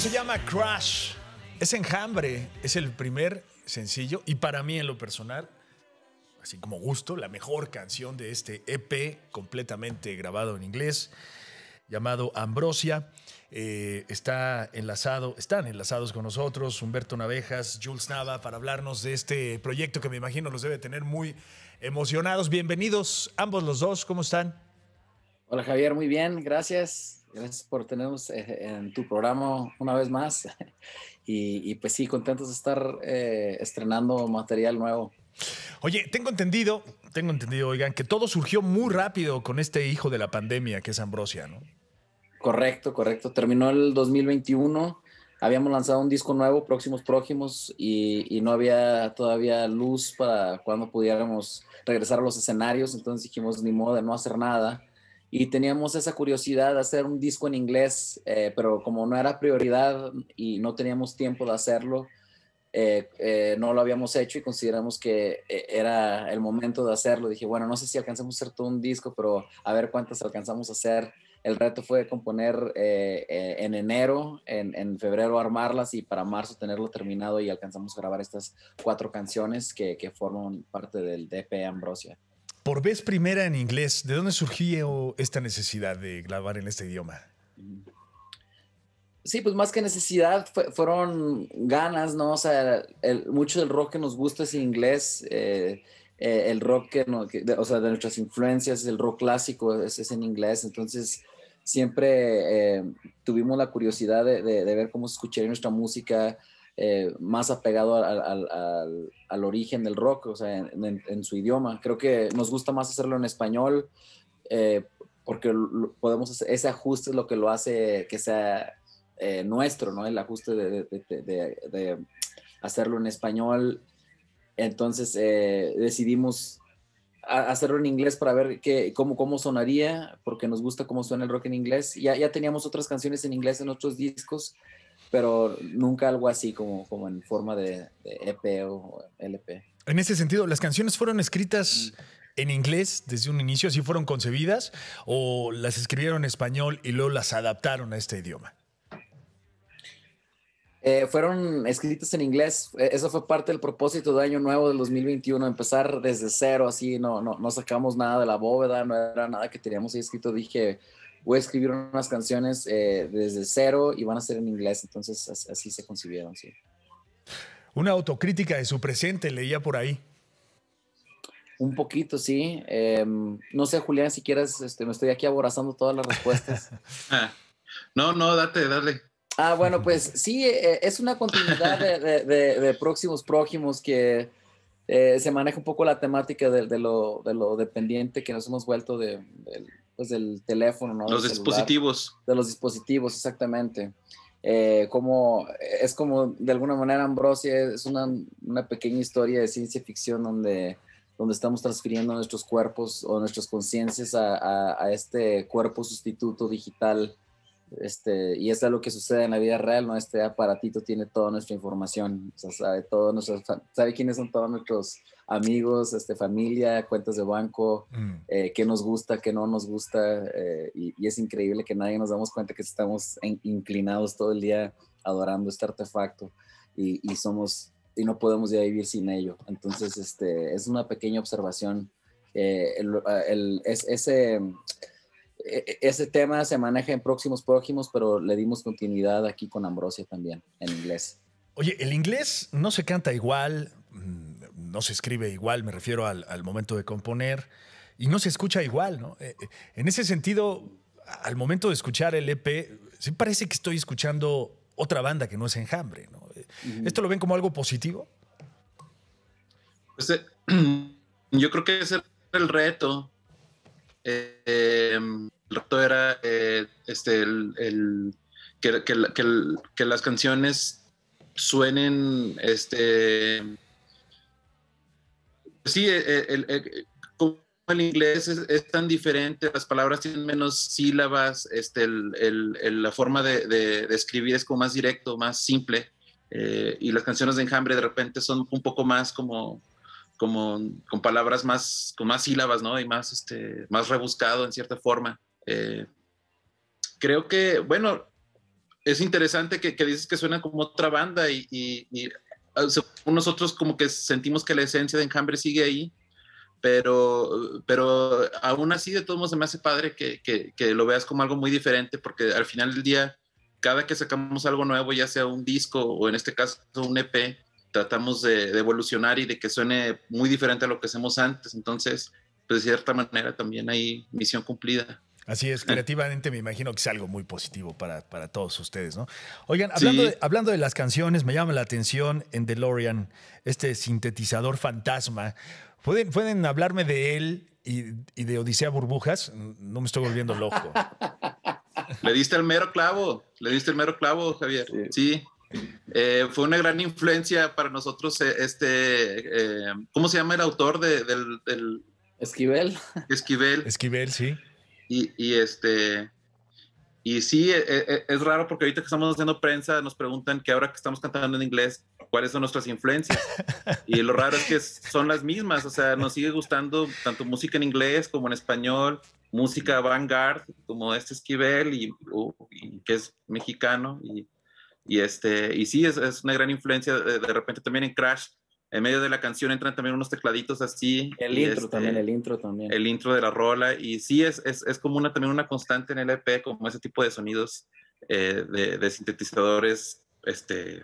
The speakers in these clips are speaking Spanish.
se llama Crash. Es Enjambre, es el primer sencillo y para mí en lo personal, así como gusto, la mejor canción de este EP completamente grabado en inglés llamado Ambrosia. Eh, está enlazado, están enlazados con nosotros Humberto Navejas, Jules Nava, para hablarnos de este proyecto que me imagino los debe tener muy emocionados. Bienvenidos ambos los dos, ¿cómo están? Hola Javier, muy bien, gracias. Gracias por tenernos eh, en tu programa una vez más. Y, pues sí, contentos de estar eh, estrenando material nuevo. Oye, tengo entendido, tengo entendido, oigan, que todo surgió muy rápido con este hijo de la pandemia que es Ambrosia, ¿no? Correcto, correcto. Terminó el 2021, habíamos lanzado un disco nuevo, Próximos Prójimos, y no había todavía luz para cuando pudiéramos regresar a los escenarios, entonces dijimos, ni modo de no hacer nada y teníamos esa curiosidad de hacer un disco en inglés, eh, pero como no era prioridad y no teníamos tiempo de hacerlo, eh, eh, no lo habíamos hecho y consideramos que era el momento de hacerlo. Dije, bueno, no sé si alcanzamos a hacer todo un disco, pero a ver cuántas alcanzamos a hacer. El reto fue componer en enero, en, febrero armarlas y para marzo tenerlo terminado y alcanzamos a grabar estas cuatro canciones que forman parte del DP Ambrosia por vez primera en inglés, ¿de dónde surgió esta necesidad de grabar en este idioma? Sí, pues más que necesidad, fueron ganas, ¿no? O sea, mucho del rock que nos gusta es en inglés, eh, eh, el rock que, o sea, de nuestras influencias, el rock clásico es, en inglés, entonces siempre eh, tuvimos la curiosidad de, ver cómo se escucharía nuestra música, eh, más apegado al, al, al, origen del rock, o sea, en, su idioma. Creo que nos gusta más hacerlo en español eh, porque podemos hacer, ese ajuste es lo que lo hace que sea eh, nuestro, ¿no? El ajuste de, de, de hacerlo en español. Entonces decidimos hacerlo en inglés para ver qué, cómo, sonaría, porque nos gusta cómo suena el rock en inglés. Ya, ya teníamos otras canciones en inglés en otros discos, pero nunca algo así como, como en forma de, EP e o LP. En ese sentido, ¿las canciones fueron escritas mm. en inglés desde un inicio, así fueron concebidas, o las escribieron en español y luego las adaptaron a este idioma? Eh, fueron escritas en inglés. E, Eso fue parte del propósito de Año Nuevo del 2021, empezar desde cero, así, no, no, no sacamos nada de la bóveda, no era nada que teníamos ahí escrito. Dije, voy a escribir unas canciones eh, desde cero y van a ser en inglés. Entonces así se concibieron, sí. Una autocrítica de su presente, leía por ahí. Un poquito, sí. Em, no sé, Julián, si quieres, este, me estoy aquí aborazando todas las respuestas. Ah, no, no, date, dale. Ah, bueno, pues sí, eh, es una continuidad de, próximos prójimos que eh, se maneja un poco la temática de, lo, lo, dependiente que nos hemos vuelto de, pues, del teléfono, ¿no? Los dispositivos. de los dispositivos, exactamente. Eh, como, es como, de alguna manera, Ambrosia es una, pequeña historia de ciencia ficción donde, donde estamos transfiriendo nuestros cuerpos o nuestras conciencias a, este cuerpo sustituto digital este, y es algo que sucede en la vida real, ¿no? Este aparatito tiene toda nuestra información, sabe, todo sabe quiénes son todos nuestros amigos, este, familia, cuentas de banco, mm. eh, qué nos gusta, qué no nos gusta, eh, y, es increíble que nadie nos damos cuenta que estamos inclinados todo el día adorando este artefacto y, y, somos, y no podemos ya vivir sin ello. Entonces, este, es una pequeña observación. Eh, el, es, ese e, e, ese tema se maneja en próximos próximos, pero le dimos continuidad aquí con Ambrosia también, en inglés. Oye, el inglés no se canta igual, mm, no se escribe igual, me refiero al, momento de componer, y no se escucha igual, ¿no? Eh, eh, en ese sentido, al momento de escuchar el EP, sí parece que estoy escuchando otra banda que no es enjambre, ¿no? Eh, ¿Esto lo ven como algo positivo? Pues, yo creo que ese es el reto, Em, el reto era eh, este, el, que, las canciones suenen, este, pues sí, eh, eh, el, como el inglés es, tan diferente, las palabras tienen menos sílabas, este, la forma de, escribir es como más directo, más simple, y las canciones de enjambre de repente son un poco más como como con palabras más, con más sílabas, ¿no? Y más, este, más rebuscado en cierta forma. Eh, creo que, bueno, es interesante que, que, dices que suena como otra banda y, ah, nosotros como que sentimos que la esencia de Enjambre sigue ahí, pero, pero aún así de todos modos me hace padre que, que, lo veas como algo muy diferente, porque al final del día, cada que sacamos algo nuevo, ya sea un disco o en este caso un EP, tratamos de, evolucionar y de que suene muy diferente a lo que hacemos antes. Entonces, pues de cierta manera también hay misión cumplida. Así es, creativamente me imagino que es algo muy positivo para, para todos ustedes, ¿no? Oigan, hablando, de, hablando de las canciones, me llama la atención en DeLorean, este sintetizador fantasma. ¿Pueden, pueden hablarme de él y, y de Odisea Burbujas? No me estoy volviendo loco. Le diste el mero clavo, le diste el mero clavo, Javier. sí. Eh, fue una gran influencia para nosotros eh, este, eh, ¿cómo se llama el autor de, del, Esquivel? Esquivel. Esquivel, sí. Y, este... Y sí, es, raro porque ahorita que estamos haciendo prensa nos preguntan que ahora que estamos cantando en inglés, cuáles son nuestras influencias. Y lo raro es que son las mismas, o sea, nos sigue gustando tanto música en inglés como en español, música vanguard como este Esquivel y, uh, y que es mexicano. Y, y, este, y sí, es, una gran influencia. Eh, de, repente también en Crash, en medio de la canción entran también unos tecladitos así. El intro este, también, el intro también. El intro de la rola. Y sí, es, es, como una, también una constante en el EP, como ese tipo de sonidos eh, de, de, sintetizadores este,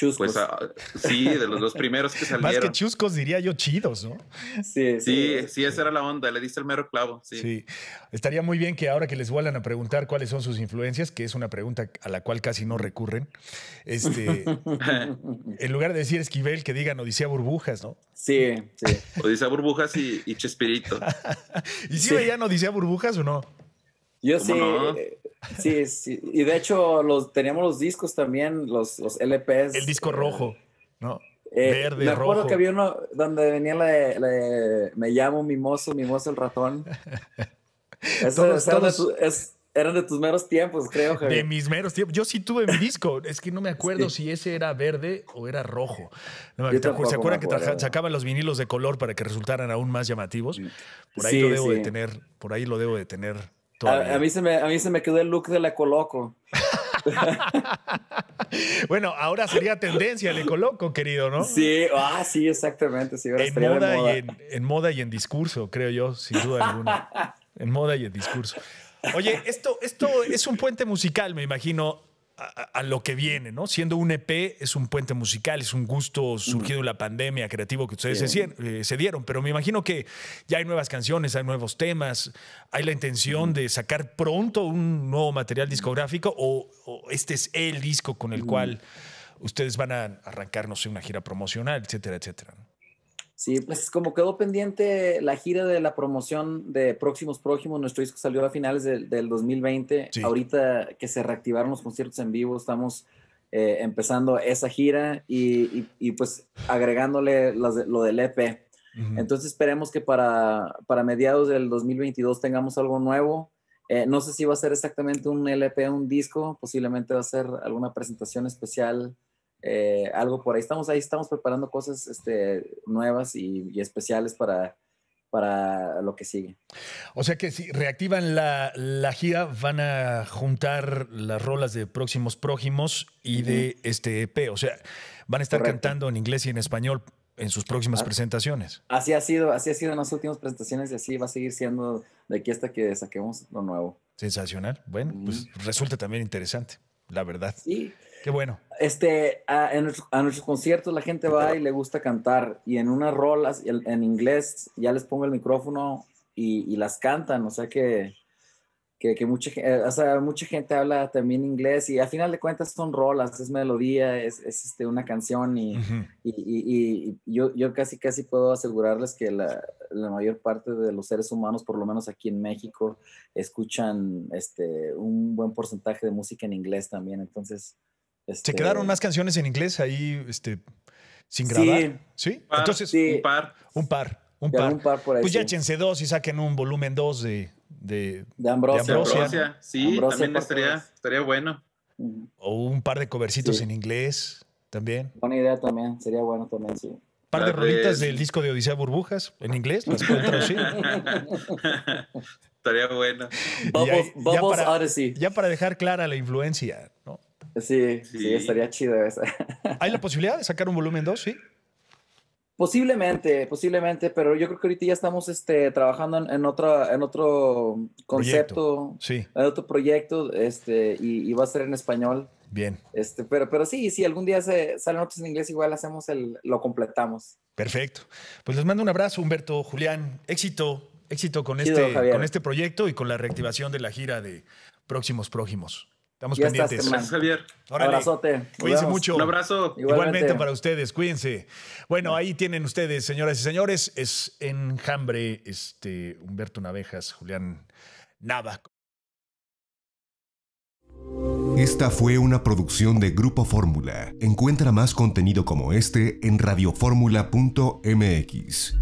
pues, chuscos. Ah, sí, de los dos primeros que salieron. Más que chuscos diría yo chidos, ¿no? Sí, sí, sí, esa era la onda, le diste el mero clavo. Sí. Estaría muy bien que ahora que les vuelan a preguntar cuáles son sus influencias, que es una pregunta a la cual casi no recurren, este, en lugar de decir Esquivel, que digan Odisea Burbujas, ¿no? Sí, sí. Odisea Burbujas y, y Chespirito. ¿Y si veían Odisea Burbujas o no? Yo eh, sí, sí, y de hecho los, teníamos los discos también, los, LPs. El disco eh, rojo, ¿no? Verde, eh, Verde, me acuerdo que había uno donde venía la, Me llamo Mimoso, Mimoso el ratón. Eso, eran, de tus meros tiempos, creo. De mis meros tiempos. Yo sí tuve mi disco. Es que no me acuerdo si ese era verde o era rojo. ¿Se acuerdan que sacaban los vinilos de color para que resultaran aún más llamativos? Por ahí lo debo de tener. Por ahí lo debo de tener a, mí se me, a quedó el look de la Coloco. bueno, ahora sería tendencia el Coloco, querido, ¿no? Sí, ah, sí, exactamente. en, moda Y en, discurso, creo yo, sin duda alguna. en moda y en discurso. Oye, esto, esto es un puente musical, me imagino, a, lo que viene, ¿no? Siendo un EP, es un puente musical, es un gusto surgido de la pandemia creativo que ustedes eh, se, dieron, pero me imagino que ya hay nuevas canciones, hay nuevos temas, hay la intención de sacar pronto un nuevo material discográfico o, este es el disco con el mm. cual ustedes van a arrancar, no sé, una gira promocional, etcétera, etcétera. Sí, pues como quedó pendiente la gira de la promoción de Próximos Prójimos, nuestro disco salió a finales del 2020. Ahorita que se reactivaron los conciertos en vivo, estamos eh, empezando esa gira y, y, pues agregándole lo del EP. Entonces esperemos que para, para mediados del 2022 tengamos algo nuevo. Eh, no sé si va a ser exactamente un e LP, un disco, posiblemente va a ser alguna presentación especial eh, algo por ahí. Estamos ahí, estamos preparando cosas este, nuevas y, especiales para, para lo que sigue. O sea que si reactivan la, la, gira, van a juntar las rolas de Próximos Prójimos y de este EP. O sea, van a estar cantando en inglés y en español en sus próximas ah. presentaciones. Así ha sido, así ha sido en las últimas presentaciones y así va a seguir siendo de aquí hasta que saquemos lo nuevo. Sensacional. Bueno, pues resulta también interesante, la verdad. Sí. Qué bueno. Este, a, nuestros conciertos la gente va y le gusta cantar. Y en unas rolas en, inglés ya les pongo el micrófono y, las cantan. O sea que, que, mucha, eh, mucha gente habla también inglés y al final de cuentas son rolas, es melodía, es, es este, una canción y, yo, casi casi puedo asegurarles que la, la, mayor parte de los seres humanos, por lo menos aquí en México, escuchan este, un buen porcentaje de música en inglés también. Entonces... Este ¿Se quedaron más canciones en inglés ahí este, sin grabar? Sí. Entonces, un par. Un par. Un par. por ahí, pues ya échense dos y saquen un volumen dos de, de, de Ambrosia. Ambrosia. Sí, también estaría, estaría, bueno. O un par de covercitos en inglés también. Buena idea también, sería bueno también, sí. Un par de rolitas del disco de Odisea Burbujas en inglés, las pueden traducir. Estaría bueno. Ya para dejar clara la influencia, ¿no? Sí, sí, estaría chido eso. ¿Hay la posibilidad de sacar un volumen 2, sí? Posiblemente, posiblemente, pero yo creo que ahorita ya estamos este, trabajando en, otra, en otro concepto, en otro proyecto, este, y, va a ser en español. Bien. Este, pero, pero sí, si algún día se salen otros en inglés, igual hacemos el, lo completamos. Perfecto. Pues les mando un abrazo, Humberto, Julián, éxito, éxito con, este, con este proyecto y con la reactivación de la gira de Próximos Prójimos. Estamos ya pendientes. Javier. Un Abrazote. Cuídense mucho. Un abrazo. Igualmente. para ustedes. Cuídense. Bueno, ahí tienen ustedes, señoras y señores. Es Enjambre, este, Humberto Navejas, Julián Nava. Esta fue una producción de Grupo Fórmula. Encuentra más contenido como este en radioformula.mx.